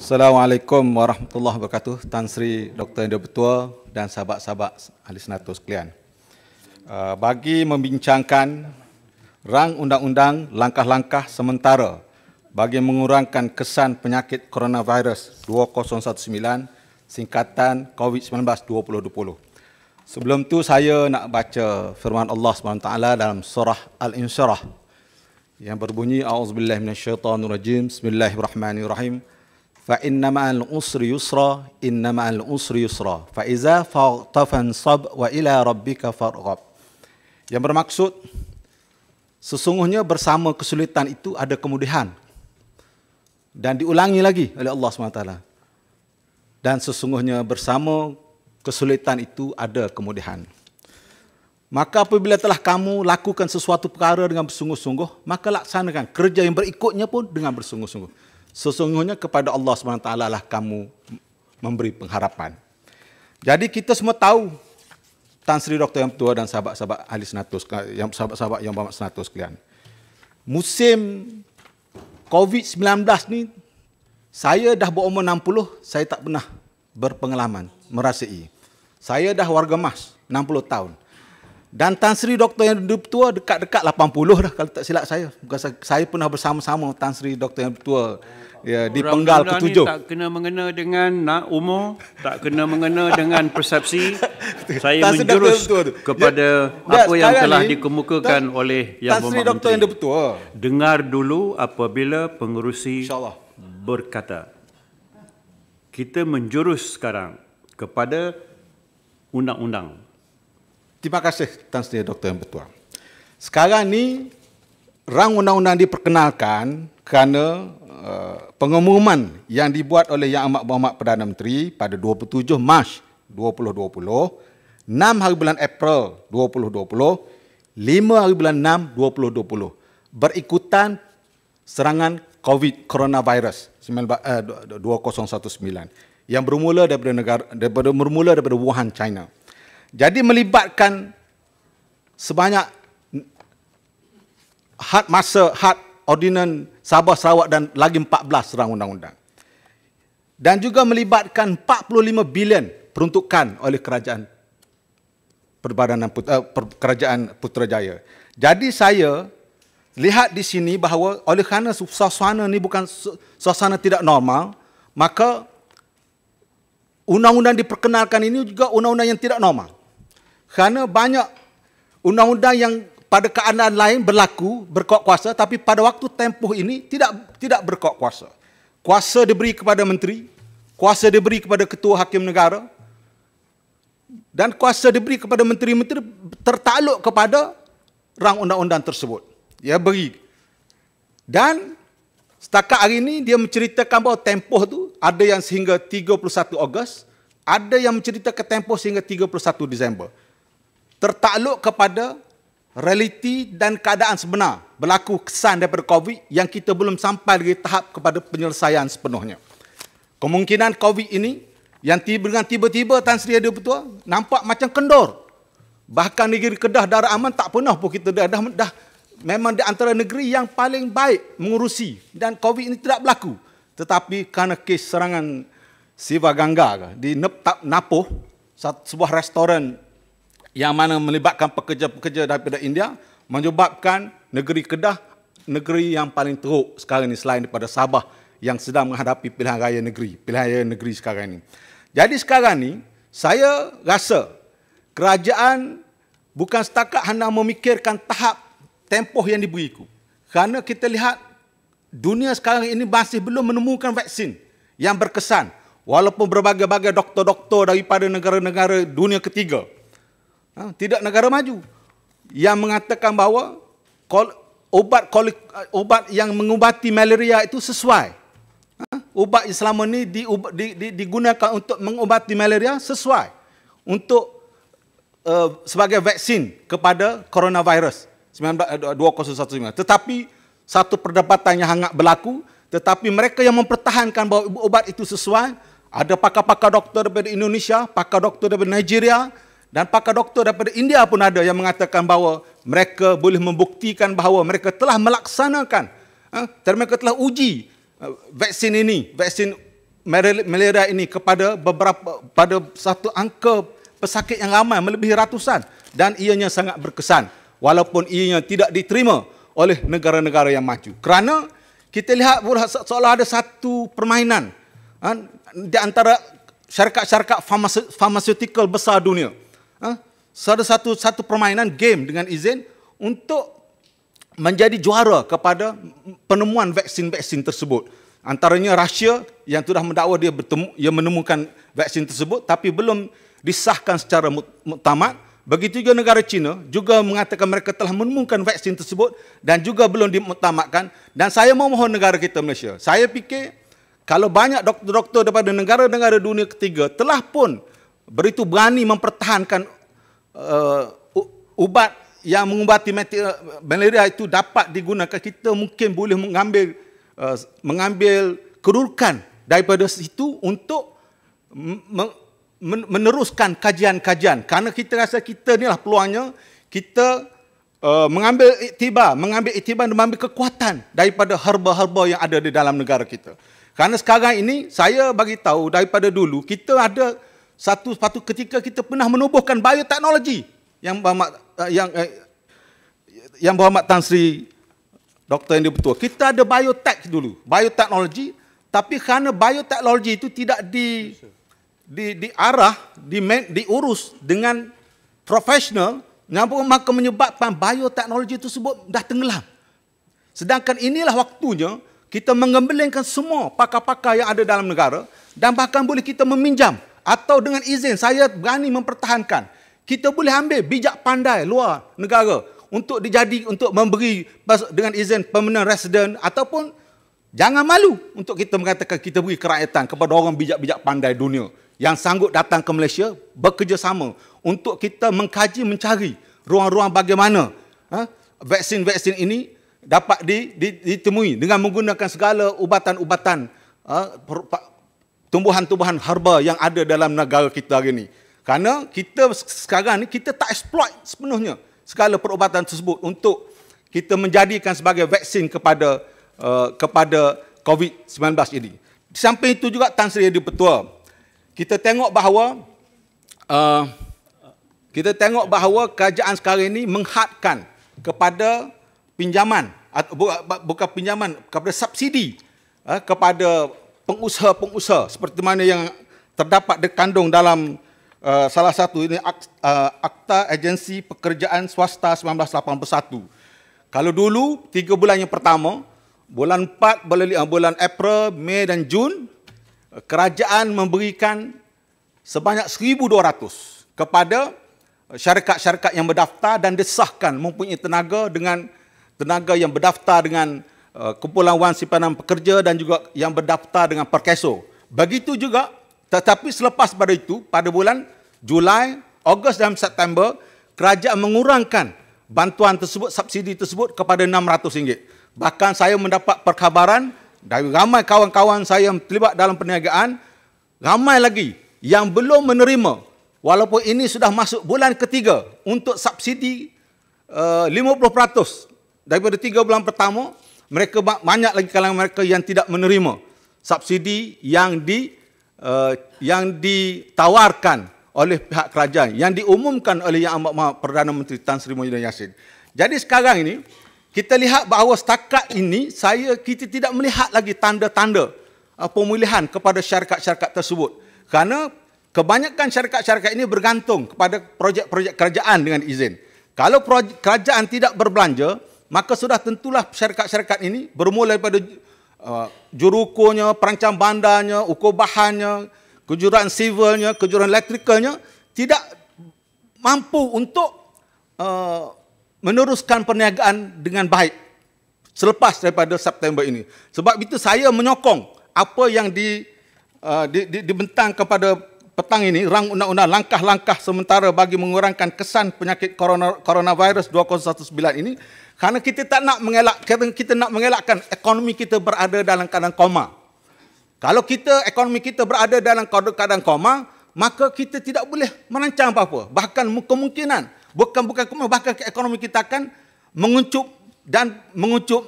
Assalamualaikum warahmatullahi wabarakatuh Tan Sri Dr. Indra Betua dan sahabat-sahabat ahli senatus sekalian uh, bagi membincangkan rang undang-undang langkah-langkah sementara bagi mengurangkan kesan penyakit coronavirus 2019 singkatan COVID-19 2020 sebelum tu saya nak baca firman Allah SWT dalam surah Al-Insyarah yang berbunyi A'udzubillahiminasyaitanirajim Bismillahirrahmanirrahim Bismillahirrahmanirrahim fa inna ma'al usri yusra inna ma'al usri yusra fa iza fatafan sab wa ila rabbika farghab yang bermaksud sesungguhnya bersama kesulitan itu ada kemudahan dan diulangi lagi oleh Allah SWT. Dan sesungguhnya bersama kesulitan itu ada kemudahan. Maka apabila telah kamu lakukan sesuatu perkara dengan bersungguh-sungguh, maka laksanakan kerja yang berikutnya pun dengan bersungguh-sungguh sesungguhnya kepada Allah SWT lah kamu memberi pengharapan. Jadi kita semua tahu Tan Sri Doktor yang tua dan sahabat-sahabat ahli senatus, sahabat-sahabat yang bermak senatus kalian. Musim COVID-19 ni saya dah berumur 60, saya tak pernah berpengalaman merasai. Saya dah warga emas 60 tahun. Dan Tan Sri Doktor yang tua dekat-dekat 80 dah kalau tak silap saya. Bukan saya pernah bersama-sama Tan Sri Doktor yang tua. Ya, di penggal ke-7. Tak kena mengena dengan nak umur, tak kena mengena dengan persepsi. saya Tan menjurus tua tu. kepada ya, apa ya, yang telah ini, dikemukakan Tan, oleh yang Tan Sri Doktor yang tua. Dengar dulu apabila pengerusi InsyaAllah. berkata. Kita menjurus sekarang kepada undang-undang Terima kasih Tuan Sri Doktor yang bertuah. Sekarang ni rang undang-undang diperkenalkan kerana uh, pengumuman yang dibuat oleh Yang Amat Berhormat Perdana Menteri pada 27 Mac 2020, 6 hari bulan April 2020, 5 hari bulan 6 2020 berikutan serangan COVID coronavirus 19, 2019 eh, yang bermula daripada negara daripada bermula daripada Wuhan China. Jadi melibatkan sebanyak had masa, had ordinan Sabah, Sarawak dan lagi 14 serang undang-undang. Dan juga melibatkan 45 bilion peruntukan oleh kerajaan perbadanan putera, uh, per, kerajaan Putrajaya. Jadi saya lihat di sini bahawa oleh kerana suasana ini bukan suasana tidak normal, maka undang-undang diperkenalkan ini juga undang-undang yang tidak normal. Kerana banyak undang-undang yang pada keadaan lain berlaku, berkuat kuasa, tapi pada waktu tempoh ini tidak tidak berkuat kuasa. Kuasa diberi kepada menteri, kuasa diberi kepada ketua hakim negara, dan kuasa diberi kepada menteri-menteri tertakluk kepada rang undang-undang tersebut. Ya beri. Dan setakat hari ini dia menceritakan bahawa tempoh tu ada yang sehingga 31 Ogos, ada yang menceritakan tempoh sehingga 31 Disember tertakluk kepada realiti dan keadaan sebenar berlaku kesan daripada COVID yang kita belum sampai lagi tahap kepada penyelesaian sepenuhnya. Kemungkinan COVID ini yang tiba dengan tiba-tiba Tan Sri Adi Petua nampak macam kendor. Bahkan negeri Kedah darah aman tak pernah pun kita dah, dah, dah memang di antara negeri yang paling baik mengurusi dan COVID ini tidak berlaku. Tetapi kerana kes serangan Siva Gangga di Neptap Napoh, sebuah restoran yang mana melibatkan pekerja-pekerja daripada India menyebabkan negeri Kedah negeri yang paling teruk sekarang ini selain daripada Sabah yang sedang menghadapi pilihan raya negeri, pilihan raya negeri sekarang ini. Jadi sekarang ini saya rasa kerajaan bukan setakat hendak memikirkan tahap tempoh yang diberiku. Kerana kita lihat dunia sekarang ini masih belum menemukan vaksin yang berkesan walaupun berbagai-bagai doktor-doktor daripada negara-negara dunia ketiga Ha, tidak negara maju yang mengatakan bahawa kol, obat kol, obat yang mengubati malaria itu sesuai. Ha, ubat Islam ini di, di, di, digunakan untuk mengubati malaria sesuai untuk uh, sebagai vaksin kepada coronavirus 2019. Eh, tetapi satu perdebatan yang hangat berlaku tetapi mereka yang mempertahankan bahawa ubat itu sesuai ada pakar-pakar doktor daripada Indonesia, pakar doktor daripada Nigeria dan pakar doktor daripada India pun ada yang mengatakan bahawa mereka boleh membuktikan bahawa mereka telah melaksanakan ha, dan mereka telah uji ha, vaksin ini, vaksin malaria ini kepada beberapa pada satu angka pesakit yang ramai melebihi ratusan dan ianya sangat berkesan walaupun ianya tidak diterima oleh negara-negara yang maju. Kerana kita lihat seolah ada satu permainan ha, di antara syarikat-syarikat farmasi, besar dunia satu satu satu permainan game dengan izin untuk menjadi juara kepada penemuan vaksin-vaksin tersebut. Antaranya Rusia yang sudah mendakwa dia bertemu dia menemukan vaksin tersebut tapi belum disahkan secara muktamad. Begitu juga negara China juga mengatakan mereka telah menemukan vaksin tersebut dan juga belum dimuktamadkan dan saya memohon negara kita Malaysia. Saya fikir kalau banyak doktor-doktor daripada negara-negara dunia ketiga telah pun begitu berani mempertahankan uh, ubat yang mengubati uh, malaria itu dapat digunakan kita mungkin boleh mengambil uh, mengambil kedudukan daripada situ untuk meneruskan kajian-kajian kerana kita rasa kita inilah peluangnya kita uh, mengambil iktibar mengambil iktibar dan mengambil kekuatan daripada herba-herba yang ada di dalam negara kita Karena sekarang ini saya bagi tahu daripada dulu kita ada satu satu ketika kita pernah menubuhkan bioteknologi yang Muhammad eh, yang eh, yang Muhammad Tan Sri doktor yang dia betul. Kita ada biotech dulu, bioteknologi tapi kerana bioteknologi itu tidak di di diarah, di, di, di diurus dengan profesional, maka menyebabkan bioteknologi itu sebut dah tenggelam. Sedangkan inilah waktunya kita mengembelengkan semua pakar-pakar yang ada dalam negara dan bahkan boleh kita meminjam atau dengan izin saya berani mempertahankan kita boleh ambil bijak pandai luar negara untuk dijadi untuk memberi dengan izin permanent resident ataupun jangan malu untuk kita mengatakan kita beri kerakyatan kepada orang bijak-bijak pandai dunia yang sanggup datang ke Malaysia bekerjasama untuk kita mengkaji mencari ruang-ruang bagaimana ha, vaksin-vaksin ini dapat ditemui dengan menggunakan segala ubatan-ubatan ha, tumbuhan-tumbuhan herba yang ada dalam negara kita hari ini. karena kita sekarang ni kita tak exploit sepenuhnya segala perubatan tersebut untuk kita menjadikan sebagai vaksin kepada uh, kepada COVID-19 ini. Di samping itu juga Tan Sri Yadi Petua, kita tengok bahawa uh, kita tengok bahawa kerajaan sekarang ini menghadkan kepada pinjaman atau bukan pinjaman kepada subsidi eh, kepada pengusaha-pengusaha seperti mana yang terdapat dikandung dalam uh, salah satu ini ak, uh, akta agensi pekerjaan swasta 1981. Kalau dulu tiga bulan yang pertama, bulan 4 bulan, bulan April, Mei dan Jun, kerajaan memberikan sebanyak 1200 kepada syarikat-syarikat yang berdaftar dan disahkan mempunyai tenaga dengan tenaga yang berdaftar dengan Uh, kumpulan wang simpanan pekerja dan juga yang berdaftar dengan Perkeso. Begitu juga tetapi selepas pada itu pada bulan Julai, Ogos dan September kerajaan mengurangkan bantuan tersebut subsidi tersebut kepada RM600. Bahkan saya mendapat perkhabaran dari ramai kawan-kawan saya yang terlibat dalam perniagaan ramai lagi yang belum menerima walaupun ini sudah masuk bulan ketiga untuk subsidi uh, 50% daripada tiga bulan pertama mereka banyak lagi kalangan mereka yang tidak menerima subsidi yang di uh, yang ditawarkan oleh pihak kerajaan yang diumumkan oleh Yang Amat Maha Perdana Menteri Tan Sri Muhyiddin Yassin. Jadi sekarang ini kita lihat bahawa setakat ini saya kita tidak melihat lagi tanda-tanda uh, pemulihan kepada syarikat-syarikat tersebut. Kerana kebanyakan syarikat-syarikat ini bergantung kepada projek-projek kerajaan dengan izin. Kalau kerajaan tidak berbelanja, maka sudah tentulah syarikat-syarikat ini bermula daripada uh, jurukonya, perancang bandarnya, ukur bahannya, kejuruan sivilnya, kejuruan elektrikalnya tidak mampu untuk uh, meneruskan perniagaan dengan baik selepas daripada September ini. Sebab itu saya menyokong apa yang di, uh, di, di, dibentang kepada petang ini rang undang-undang langkah-langkah sementara bagi mengurangkan kesan penyakit corona, coronavirus 2019 ini kerana kita tak nak mengelak kita nak mengelakkan ekonomi kita berada dalam keadaan koma. Kalau kita ekonomi kita berada dalam keadaan koma, maka kita tidak boleh merancang apa-apa. Bahkan kemungkinan bukan bukan koma bahkan ekonomi kita akan menguncup dan menguncup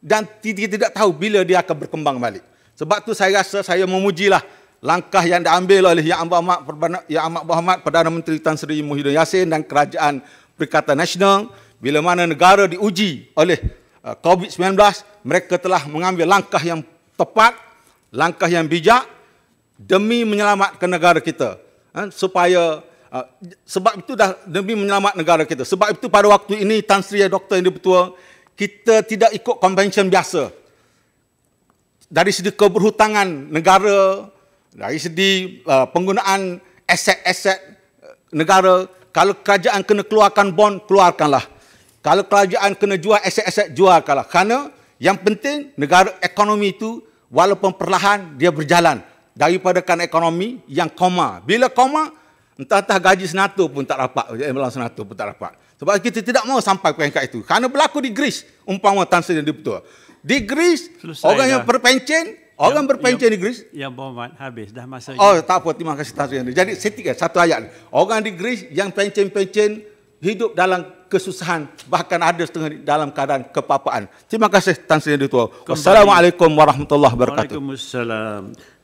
dan kita tidak tahu bila dia akan berkembang balik. Sebab tu saya rasa saya memujilah langkah yang diambil oleh Yang ya Amat Muhammad Perdana Menteri Tan Sri Muhyiddin Yassin dan Kerajaan Perikatan Nasional bila mana negara diuji oleh uh, COVID-19 mereka telah mengambil langkah yang tepat langkah yang bijak demi menyelamatkan negara kita ha, supaya uh, sebab itu dah demi menyelamat negara kita sebab itu pada waktu ini Tan Sri ya doktor yang dipertua kita tidak ikut konvensyen biasa dari segi keberhutangan negara dari segi uh, penggunaan aset-aset uh, negara, kalau kerajaan kena keluarkan bond keluarkanlah. Kalau kerajaan kena jual aset-aset, jualkanlah. Kerana yang penting negara ekonomi itu walaupun perlahan dia berjalan daripada kan ekonomi yang koma. Bila koma, entah-entah gaji senator pun tak dapat, imbalan eh, senator pun tak dapat. Sebab kita tidak mahu sampai ke peringkat itu. Kerana berlaku di Greece, umpama Tan Sri dan Di Greece, Selesai orang dah. yang berpencen, Orang berpencen di Greece. Yang berhormat, habis. Dah masa. Oh, juga. tak apa. Terima kasih. Tazuan. Jadi, setiap satu ayat. Orang di Greece yang pencen-pencen hidup dalam kesusahan. Bahkan ada setengah dalam keadaan kepapaan. Terima kasih, Tan Sri Wassalamualaikum warahmatullahi wabarakatuh. Waalaikumsalam.